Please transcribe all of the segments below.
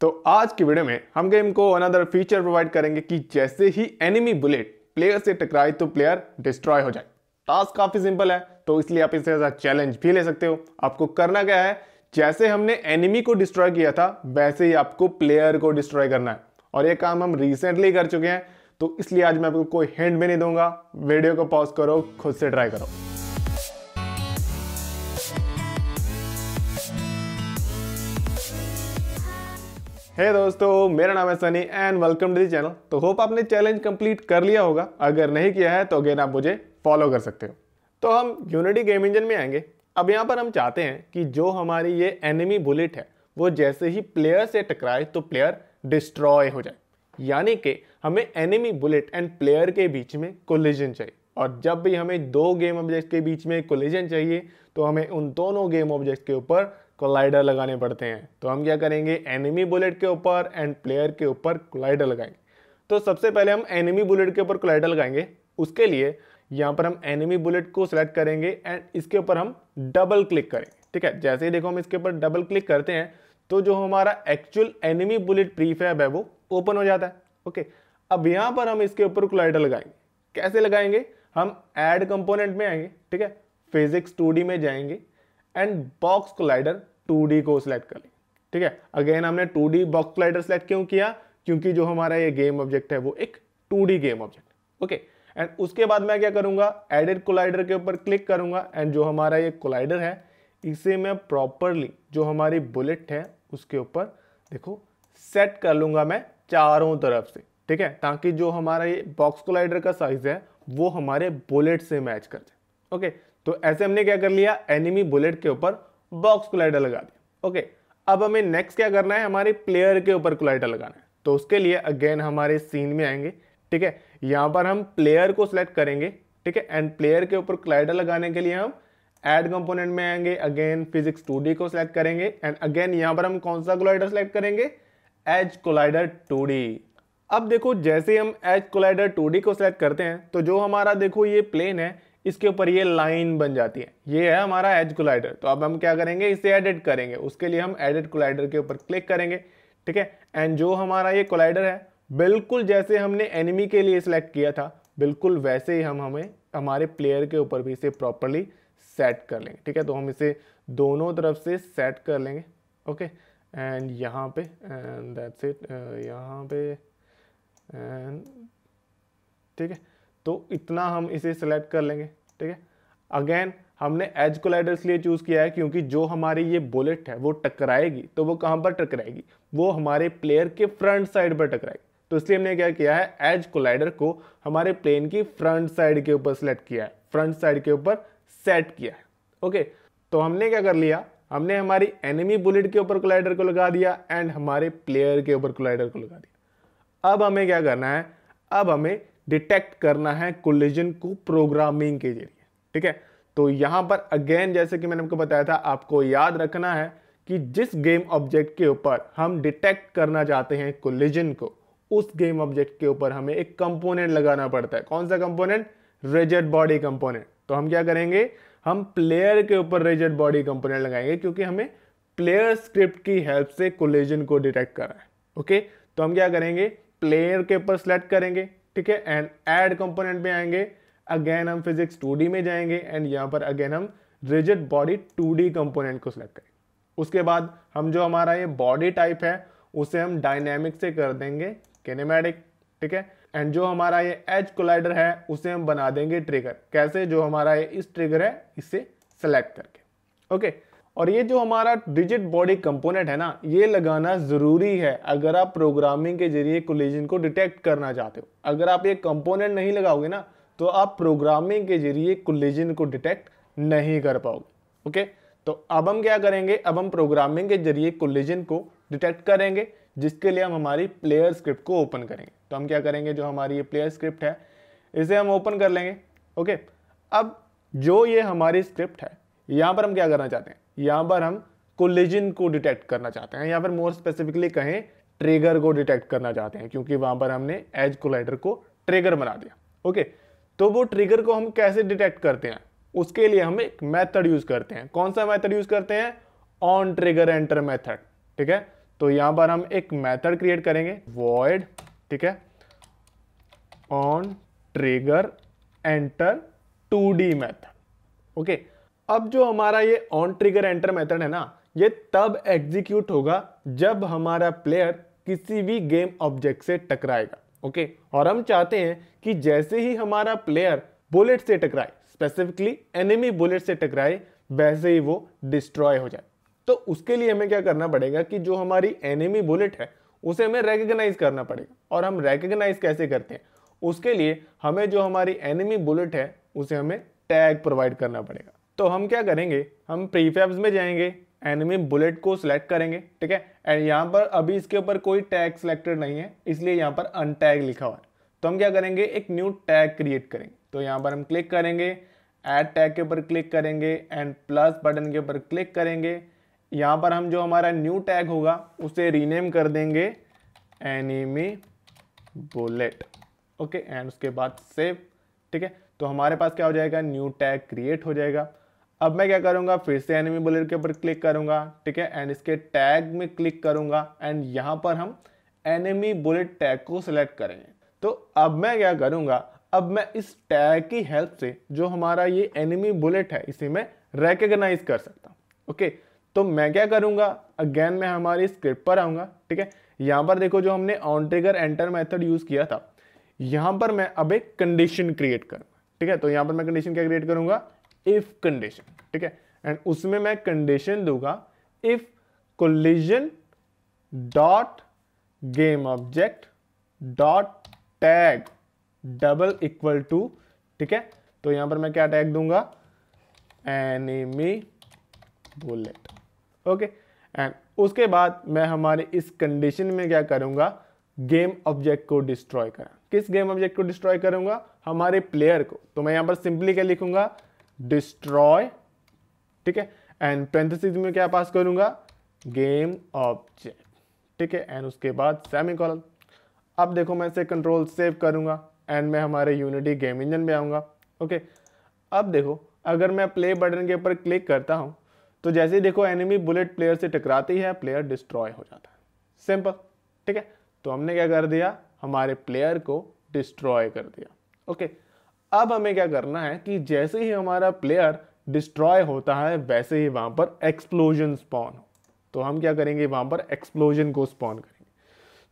तो आज की वीडियो में हम गेम को अनदर फीचर प्रोवाइड करेंगे कि जैसे ही एनिमी बुलेट प्लेयर से टकराए तो प्लेयर डिस्ट्रॉय हो जाए टास्क काफ़ी सिंपल है तो इसलिए आप इसे ऐसा चैलेंज भी ले सकते हो आपको करना क्या है जैसे हमने एनिमी को डिस्ट्रॉय किया था वैसे ही आपको प्लेयर को डिस्ट्रॉय करना है और ये काम हम रिसेंटली कर चुके हैं तो इसलिए आज मैं आपको कोई हिंट भी नहीं दूंगा वीडियो को पॉज करो खुद से ट्राई करो हे hey दोस्तों मेरा नाम है Sunny and welcome to the channel तो होप आपने चैलेंज कंप्लीट कर लिया होगा अगर नहीं किया है तो अगेन आप मुझे फॉलो कर सकते हो तो हम यूनिटी गेम इंजन में आएंगे अब यहाँ पर हम चाहते हैं कि जो हमारी ये एनिमी बुलेट है वो जैसे ही प्लेयर से टकराए तो प्लेयर डिस्ट्रॉय हो जाए यानी कि हमें एनिमी बुलेट एंड प्लेयर के बीच में कोलिजन चाहिए और जब भी हमें दो गेम ऑब्जेक्ट के बीच में कोलिजन चाहिए तो हमें उन दोनों गेम ऑब्जेक्ट के ऊपर कोलाइडर लगाने पड़ते हैं तो हम क्या करेंगे एनिमी बुलेट के ऊपर एंड प्लेयर के ऊपर कोलाइडर लगाएंगे तो सबसे पहले हम एनिमी बुलेट के ऊपर कोलाइडर लगाएंगे उसके लिए यहाँ पर हम एनिमी बुलेट को सिलेक्ट करेंगे एंड इसके ऊपर हम डबल क्लिक करेंगे ठीक है जैसे ही देखो हम इसके ऊपर डबल क्लिक करते हैं तो जो हमारा एक्चुअल एनिमी बुलेट प्रीफैब है वो ओपन हो जाता है ओके अब यहाँ पर हम इसके ऊपर कोलाइडर लगाएंगे कैसे लगाएंगे हम एड कंपोनेंट में आएंगे ठीक है फिजिक्स टू में जाएंगे एंड बॉक्स कोलाइडर टू को सिलेक्ट कर लें ठीक है अगेन हमने two D box slider select क्यों किया क्योंकि जो हमारा ये गेम ऑब्जेक्ट है वो एक two game object okay and उसके बाद मैं क्या करूंगा एडिट कोलाइडर के ऊपर क्लिक करूंगा एंड जो हमारा ये कोलाइडर है इसे मैं प्रॉपरली जो हमारी बुलेट है उसके ऊपर देखो सेट कर लूंगा मैं चारों तरफ से ठीक है ताकि जो हमारा ये बॉक्स कोलाइडर का साइज है वो हमारे बुलेट से मैच कर जाए ओके तो ऐसे हमने क्या कर लिया एनिमी बुलेट के ऊपर बॉक्स कोलाइडर लगा दी ओके अब हमें नेक्स्ट क्या करना है हमारे प्लेयर के ऊपर कोलाइडर लगाना है तो उसके लिए अगेन हमारे सीन में आएंगे ठीक है यहाँ पर हम प्लेयर को सिलेक्ट करेंगे ठीक है एंड प्लेयर के ऊपर कोलाइडर लगाने के लिए हम एड कंपोनेंट में आएंगे अगेन फिजिक्स टू को सिलेक्ट करेंगे एंड अगेन यहां पर हम कौन सा कोलाइडर सिलेक्ट करेंगे एज कोलाइडर टू अब देखो जैसे हम एज कोलाइडर टू को सिलेक्ट करते हैं तो जो हमारा देखो ये प्लेन है इसके ऊपर ये लाइन बन जाती है ये है हमारा एज कोलाइडर तो अब हम क्या करेंगे इसे एडिट करेंगे उसके लिए हम एडिट कोलाइडर के ऊपर क्लिक करेंगे ठीक है एंड जो हमारा ये कोलाइडर है बिल्कुल जैसे हमने एनिमी के लिए सिलेक्ट किया था बिल्कुल वैसे ही हम हमें हमारे प्लेयर के ऊपर भी इसे प्रॉपरली सेट कर लेंगे ठीक है तो हम इसे दोनों तरफ से सेट कर लेंगे ओके एंड यहाँ पे एंड दैट्स इट यहाँ पे एंड ठीक है तो इतना हम इसे सिलेक्ट कर लेंगे ठीक है अगेन हमने एज कोलाइडर इसलिए चूज़ किया है क्योंकि जो हमारी ये बुलेट है वो टकराएगी तो वो कहाँ पर टकराएगी वो हमारे प्लेयर के फ्रंट साइड पर टकराएगी तो इसलिए हमने क्या किया है एज कोलाइडर को हमारे प्लेन की फ्रंट साइड के ऊपर सेलेक्ट किया है फ्रंट साइड के ऊपर सेट किया है ओके तो हमने क्या कर लिया हमने हमारी एनिमी बुलेट के ऊपर कोलाइडर को लगा दिया एंड हमारे प्लेयर के ऊपर कोलाइडर को लगा दिया अब हमें क्या करना है अब हमें डिटेक्ट करना है कोलिजन को प्रोग्रामिंग के जरिए ठीक है तो यहां पर अगेन जैसे कि मैंने आपको बताया था आपको याद रखना है कि जिस गेम ऑब्जेक्ट के ऊपर हम डिटेक्ट करना चाहते हैं कोलिजन को उस गेम ऑब्जेक्ट के ऊपर हमें एक कंपोनेंट लगाना पड़ता है कौन सा कंपोनेंट रेजेड बॉडी कंपोनेंट तो हम क्या करेंगे हम प्लेयर के ऊपर रेजेड बॉडी कंपोनेंट लगाएंगे क्योंकि हमें प्लेयर स्क्रिप्ट की हेल्प से कोलिजन को डिटेक्ट करना है ओके तो हम क्या करेंगे प्लेयर के ऊपर सेलेक्ट करेंगे ठीक है एंड एड कंपोनेंट में आएंगे अगेन हम फिजिक्स टू में जाएंगे एंड यहाँ पर अगेन हम rigid body two D component को सिलेक्ट करें उसके बाद हम जो हमारा ये बॉडी टाइप है उसे हम डायनेमिक से कर देंगे किनेमैटिक ठीक है एंड जो हमारा ये एज कोलाइडर है उसे हम बना देंगे ट्रिगर कैसे जो हमारा ये इस ट्रिगर है इसे सेलेक्ट करके ओके okay. और ये जो हमारा डिजिट बॉडी कंपोनेंट है ना ये लगाना ज़रूरी है अगर आप प्रोग्रामिंग के जरिए कोलिजन को डिटेक्ट करना चाहते हो अगर आप ये कंपोनेंट नहीं लगाओगे ना तो आप प्रोग्रामिंग के जरिए कोलिजन को डिटेक्ट नहीं कर पाओगे ओके तो अब हम क्या करेंगे अब हम प्रोग्रामिंग के जरिए कोलिजन को डिटेक्ट करेंगे जिसके लिए हम हमारी प्लेयर स्क्रिप्ट को ओपन करेंगे तो हम क्या करेंगे जो हमारी ये प्लेयर स्क्रिप्ट है इसे हम ओपन कर लेंगे ओके अब जो ये हमारी स्क्रिप्ट है यहाँ पर हम क्या करना चाहते हैं यहां पर हम कोलिजिन को डिटेक्ट करना चाहते हैं यहां पर मोर स्पेसिफिकली कहें ट्रेगर को डिटेक्ट करना चाहते हैं क्योंकि वहां पर हमने एज कोलाइडर को ट्रेगर बना दिया ओके तो वो ट्रिगर को हम कैसे डिटेक्ट करते हैं उसके लिए हम एक मेथड यूज करते हैं कौन सा मेथड यूज करते हैं ऑन ट्रिगर एंटर मेथड ठीक है तो यहां पर हम एक मेथड क्रिएट करेंगे वॉइड ठीक है on trigger enter two D method okay अब जो हमारा ये ऑन ट्रिगर एंटर मेथड है ना ये तब एग्जीक्यूट होगा जब हमारा प्लेयर किसी भी गेम ऑब्जेक्ट से टकराएगा ओके और हम चाहते हैं कि जैसे ही हमारा प्लेयर बुलेट से टकराए स्पेसिफिकली एनिमी बुलेट से टकराए वैसे ही वो डिस्ट्रॉय हो जाए तो उसके लिए हमें क्या करना पड़ेगा कि जो हमारी एनिमी बुलेट है उसे हमें रेकग्नाइज करना पड़ेगा और हम रेकग्नाइज कैसे करते हैं उसके लिए हमें जो हमारी एनिमी बुलेट है उसे हमें टैग प्रोवाइड करना पड़ेगा तो हम क्या करेंगे हम प्रीफेब्स में जाएंगे एनिमी बुलेट को सिलेक्ट करेंगे ठीक है एंड यहाँ पर अभी इसके ऊपर कोई टैग सिलेक्टेड नहीं है इसलिए यहाँ पर अनटैग लिखा हुआ है तो हम क्या करेंगे एक न्यू टैग क्रिएट करेंगे तो यहाँ पर हम क्लिक करेंगे ऐड टैग के ऊपर क्लिक करेंगे एंड प्लस बटन के ऊपर क्लिक करेंगे यहाँ पर हम जो हमारा न्यू टैग होगा उसे रीनेम कर देंगे एनिमी बुलेट ओके एंड उसके बाद सेव ठीक है तो हमारे पास क्या हो जाएगा न्यू टैग क्रिएट हो जाएगा अब मैं क्या करूंगा फिर से एनिमी बुलेट के ऊपर क्लिक करूंगा ठीक है एंड इसके टैग में क्लिक करूंगा एंड यहाँ पर हम एनिमी बुलेट टैग को सिलेक्ट करेंगे तो अब मैं क्या करूँगा अब मैं इस टैग की हेल्प से जो हमारा ये एनिमी बुलेट है इसे मैं रेकग्नाइज कर सकता हूँ ओके तो मैं क्या करूंगा अगेन मैं हमारी स्क्रिप्ट पर आऊंगा ठीक है यहाँ पर देखो जो हमने on trigger enter method use किया था यहाँ पर मैं अब एक कंडीशन क्रिएट करूंगा ठीक है तो यहाँ पर मैं कंडीशन क्या क्रिएट करूंगा इफ कंडीशन ठीक है एंड उसमें मैं कंडीशन दूंगा if collision dot game object dot tag double equal to ठीक है तो यहां पर मैं क्या टैग दूंगा एनिमी बुलेट ओके एंड उसके बाद मैं हमारे इस कंडीशन में क्या करूंगा गेम ऑब्जेक्ट को डिस्ट्रॉय करा किस गेम ऑब्जेक्ट को डिस्ट्रॉय करूंगा हमारे प्लेयर को तो मैं यहां पर सिंपली क्या लिखूंगा डिस्ट्रॉय ठीक है एंड पेंथेसिस में क्या पास करूंगा गेम ऑब्जेक्ट ठीक है एंड उसके बाद सेमी कॉलम अब देखो मैं इसे कंट्रोल सेव करूंगा एंड मैं हमारे यूनिटी गेम इंजन में आऊंगा ओके अब देखो अगर मैं प्ले बटन के ऊपर क्लिक करता हूं तो जैसे ही देखो एनिमी बुलेट प्लेयर से टकराती है प्लेयर डिस्ट्रॉय हो जाता है सिंपल ठीक है तो हमने क्या कर दिया हमारे प्लेयर को डिस्ट्रॉय कर दिया ओके okay. अब हमें क्या करना है कि जैसे ही हमारा प्लेयर डिस्ट्रॉय होता है वैसे ही वहां पर एक्सप्लोजन स्पॉन हो तो हम क्या करेंगे वहां पर एक्सप्लोजन को स्पॉन करेंगे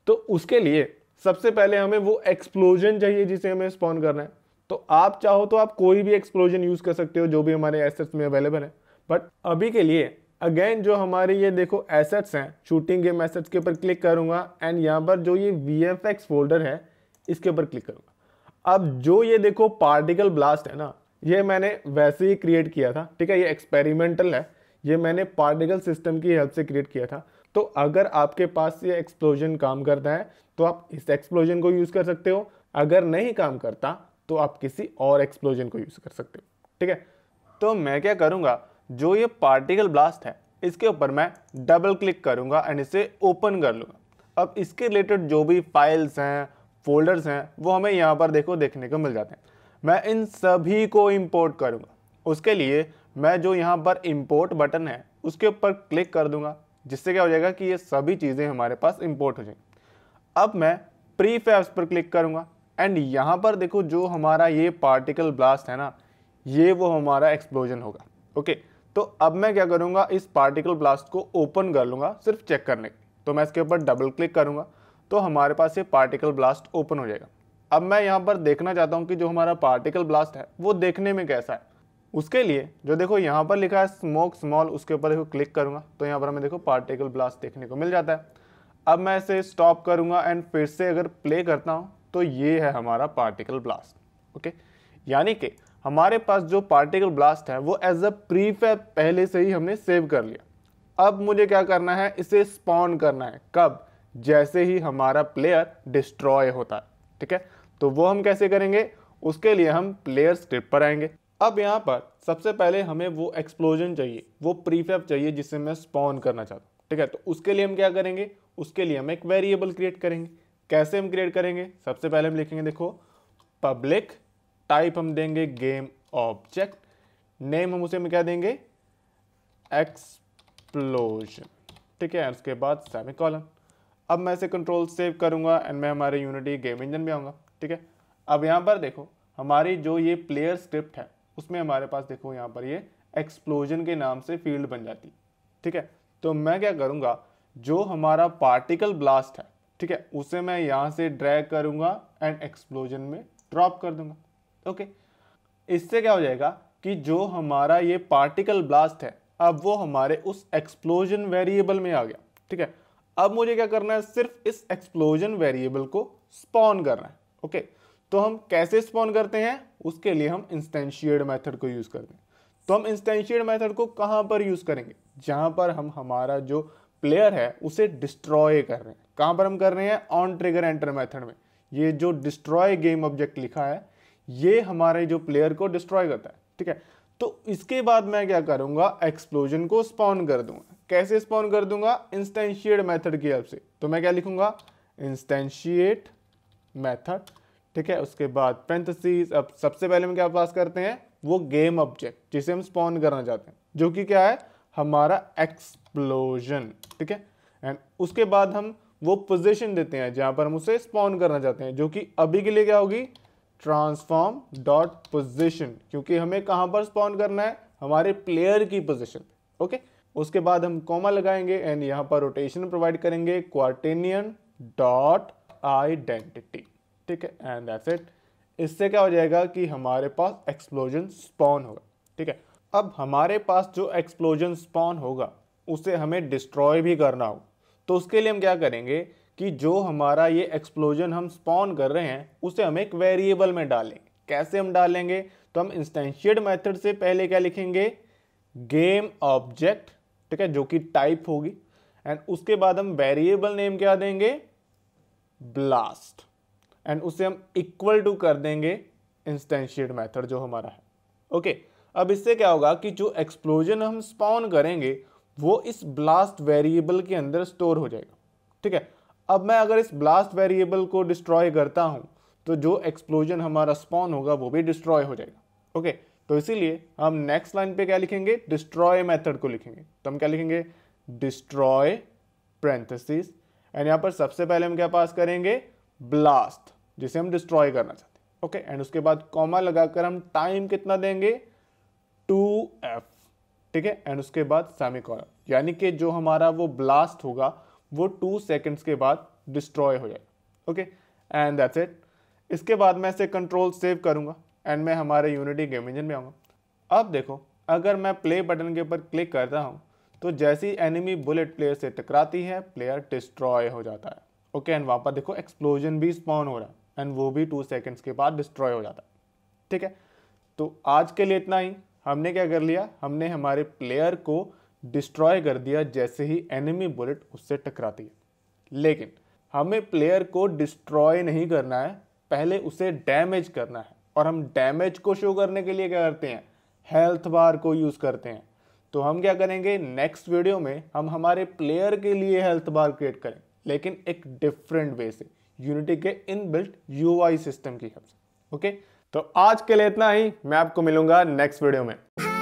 तो उसके लिए सबसे पहले हमें वो एक्सप्लोजन चाहिए जिसे हमें स्पॉन करना है तो आप चाहो तो आप कोई भी एक्सप्लोजन यूज़ कर सकते हो जो भी हमारे एसेट्स में अवेलेबल है बट अभी के लिए अगेन जो हमारे ये देखो एसेट्स हैं शूटिंग गेम एसेट्स के ऊपर क्लिक करूंगा एंड यहाँ पर जो ये वी फोल्डर है इसके ऊपर क्लिक करूंगा अब जो ये देखो पार्टिकल ब्लास्ट है ना ये मैंने वैसे ही क्रिएट किया था ठीक है ये एक्सपेरिमेंटल है ये मैंने पार्टिकल सिस्टम की हेल्प से क्रिएट किया था तो अगर आपके पास ये एक्सप्लोजन काम करता है तो आप इस एक्सप्लोजन को यूज़ कर सकते हो अगर नहीं काम करता तो आप किसी और एक्सप्लोजन को यूज़ कर सकते हो ठीक है तो मैं क्या करूँगा जो ये पार्टिकल ब्लास्ट है इसके ऊपर मैं डबल क्लिक करूँगा एंड इसे ओपन कर लूँगा अब इसके रिलेटेड जो भी फाइल्स हैं फोल्डर्स हैं वो हमें यहाँ पर देखो देखने को मिल जाते हैं मैं इन सभी को इम्पोर्ट करूँगा उसके लिए मैं जो यहाँ पर इम्पोर्ट बटन है उसके ऊपर क्लिक कर दूँगा जिससे क्या हो जाएगा कि ये सभी चीज़ें हमारे पास इम्पोर्ट हो जाएंगी अब मैं प्री फैब्स पर क्लिक करूँगा एंड यहाँ पर देखो जो हमारा ये पार्टिकल ब्लास्ट है ना ये वो हमारा एक्सप्लोजन होगा ओके तो अब मैं क्या करूँगा इस पार्टिकल ब्लास्ट को ओपन कर लूँगा सिर्फ चेक करने के तो मैं इसके ऊपर डबल क्लिक करूँगा तो हमारे पास ये पार्टिकल ब्लास्ट ओपन हो जाएगा अब मैं यहाँ पर देखना चाहता हूँ कि जो हमारा पार्टिकल ब्लास्ट है वो देखने में कैसा है उसके लिए जो देखो यहाँ पर लिखा है स्मोक स्मॉल उसके ऊपर देखो क्लिक करूँगा तो यहाँ पर हमें देखो पार्टिकल ब्लास्ट देखने को मिल जाता है अब मैं इसे स्टॉप करूँगा एंड फिर से अगर प्ले करता हूँ तो ये है हमारा पार्टिकल ब्लास्ट ओके यानी कि हमारे पास जो पार्टिकल ब्लास्ट है वो एज अ प्रीफैब पहले से ही हमने सेव कर लिया अब मुझे क्या करना है इसे स्पॉन करना है कब जैसे ही हमारा प्लेयर डिस्ट्रॉय होता है ठीक है तो वो हम कैसे करेंगे उसके लिए हम प्लेयर स्क्रिप्ट पर आएंगे अब यहाँ पर सबसे पहले हमें वो एक्सप्लोजन चाहिए वो प्रीफेप चाहिए जिसे मैं स्पॉन करना चाहता हूँ ठीक है तो उसके लिए हम क्या करेंगे उसके लिए हम एक वेरिएबल क्रिएट करेंगे कैसे हम क्रिएट करेंगे सबसे पहले हम लिखेंगे देखो पब्लिक टाइप हम देंगे गेम ऑब्जेक्ट नेम हम उसे हम क्या देंगे एक्सप्लोजन ठीक है उसके बाद सेमी कॉलम अब मैं इसे कंट्रोल सेव करूँगा एंड मैं हमारे यूनिटी गेम इंजन में आऊँगा ठीक है अब यहाँ पर देखो हमारी जो ये प्लेयर स्क्रिप्ट है उसमें हमारे पास देखो यहाँ पर ये एक्सप्लोजन के नाम से फील्ड बन जाती ठीक है तो मैं क्या करूँगा जो हमारा पार्टिकल ब्लास्ट है ठीक है उसे मैं यहाँ से ड्रैग करूँगा एंड एक्सप्लोजन में ड्रॉप कर दूंगा ओके इससे क्या हो जाएगा कि जो हमारा ये पार्टिकल ब्लास्ट है अब वो हमारे उस एक्सप्लोजन वेरिएबल में आ गया ठीक है अब मुझे क्या करना है सिर्फ इस एक्सप्लोजन वेरिएबल को स्पॉन करना है ओके तो हम कैसे स्पॉन करते हैं उसके लिए हम इंस्टेंशियड मैथड को यूज़ करते हैं तो हम इंस्टेंशियड मैथड को कहाँ पर यूज़ करेंगे जहां पर हम हमारा जो प्लेयर है उसे डिस्ट्रॉय कर रहे हैं कहाँ पर हम कर रहे हैं ऑन ट्रिगर एंटर मेथड में ये जो डिस्ट्रॉय गेम ऑब्जेक्ट लिखा है ये हमारे जो प्लेयर को डिस्ट्रॉय करता है ठीक है तो इसके बाद मैं क्या करूँगा एक्सप्लोजन को स्पॉन कर दूंगा कैसे स्पॉन कर दूंगा इंस्टेंशिएट मेथड की हेल्प से तो मैं क्या लिखूंगा इंस्टेंशिएट मेथड ठीक है उसके बाद पेंथसीज अब सबसे पहले हम क्या पास करते हैं वो गेम ऑब्जेक्ट जिसे हम स्पॉन करना चाहते हैं जो कि क्या है हमारा एक्सप्लोजन ठीक है एंड उसके बाद हम वो पोजीशन देते हैं जहां पर हम उसे स्पॉन करना चाहते हैं जो कि अभी के लिए क्या होगी ट्रांसफॉर्म डॉट पोजिशन क्योंकि हमें कहां पर स्पॉन करना है हमारे प्लेयर की पोजिशन ओके okay? उसके बाद हम कॉमा लगाएंगे एंड यहाँ पर रोटेशन प्रोवाइड करेंगे क्वार्टेनियन डॉट आइडेंटिटी ठीक है एंड दैट्स इट इससे क्या हो जाएगा कि हमारे पास एक्सप्लोजन स्पॉन होगा ठीक है अब हमारे पास जो एक्सप्लोजन स्पॉन होगा उसे हमें डिस्ट्रॉय भी करना हो तो उसके लिए हम क्या करेंगे कि जो हमारा ये एक्सप्लोजन हम स्पॉन कर रहे हैं उसे हम एक वेरिएबल में डालेंगे कैसे हम डालेंगे तो हम इंस्टेंशियड मेथड से पहले क्या लिखेंगे गेम ऑब्जेक्ट ठीक है जो कि टाइप होगी एंड उसके बाद हम वेरिएबल नेम क्या देंगे ब्लास्ट एंड उसे हम इक्वल टू कर देंगे इंस्टेंशिएट मेथड जो हमारा है ओके okay, अब इससे क्या होगा कि जो एक्सप्लोजन हम स्पॉन करेंगे वो इस ब्लास्ट वेरिएबल के अंदर स्टोर हो जाएगा ठीक है अब मैं अगर इस ब्लास्ट वेरिएबल को डिस्ट्रॉय करता हूं तो जो एक्सप्लोजन हमारा स्पॉन होगा वो भी डिस्ट्रॉय हो जाएगा ओके okay, तो इसीलिए हम नेक्स्ट लाइन पे क्या लिखेंगे डिस्ट्रॉय मेथड को लिखेंगे तो हम क्या लिखेंगे डिस्ट्रॉय प्रेंथेसिस एंड यहाँ पर सबसे पहले हम क्या पास करेंगे ब्लास्ट जिसे हम डिस्ट्रॉय करना चाहते हैं ओके एंड उसके बाद कॉमा लगाकर हम टाइम कितना देंगे टू एफ ठीक है एंड उसके बाद सेमी कॉलम यानी कि जो हमारा वो ब्लास्ट होगा वो टू सेकेंड्स के बाद डिस्ट्रॉय हो जाएगा ओके एंड दैट्स इट इसके बाद मैं इसे कंट्रोल सेव करूंगा एंड मैं हमारे यूनिटी गेम इंजन में आऊँगा अब देखो अगर मैं प्ले बटन के ऊपर क्लिक करता हूँ तो जैसी एनिमी बुलेट प्लेयर से टकराती है प्लेयर डिस्ट्रॉय हो जाता है ओके एंड वहाँ पर देखो एक्सप्लोजन भी स्पॉन हो रहा है एंड वो भी टू सेकेंड्स के बाद डिस्ट्रॉय हो जाता है ठीक है तो आज के लिए इतना ही हमने क्या कर लिया हमने हमारे प्लेयर को डिस्ट्रॉय कर दिया जैसे ही एनिमी बुलेट उससे टकराती है लेकिन हमें प्लेयर को डिस्ट्रॉय नहीं करना है पहले उसे डैमेज करना है और हम डैमेज को शो करने के लिए क्या करते हैं हेल्थ बार को यूज़ करते हैं तो हम क्या करेंगे नेक्स्ट वीडियो में हम हमारे प्लेयर के लिए हेल्थ बार क्रिएट करें लेकिन एक डिफरेंट वे से यूनिटी के इनबिल्ट यूआई सिस्टम की हेल्प ओके तो आज के लिए इतना ही मैं आपको मिलूंगा नेक्स्ट वीडियो में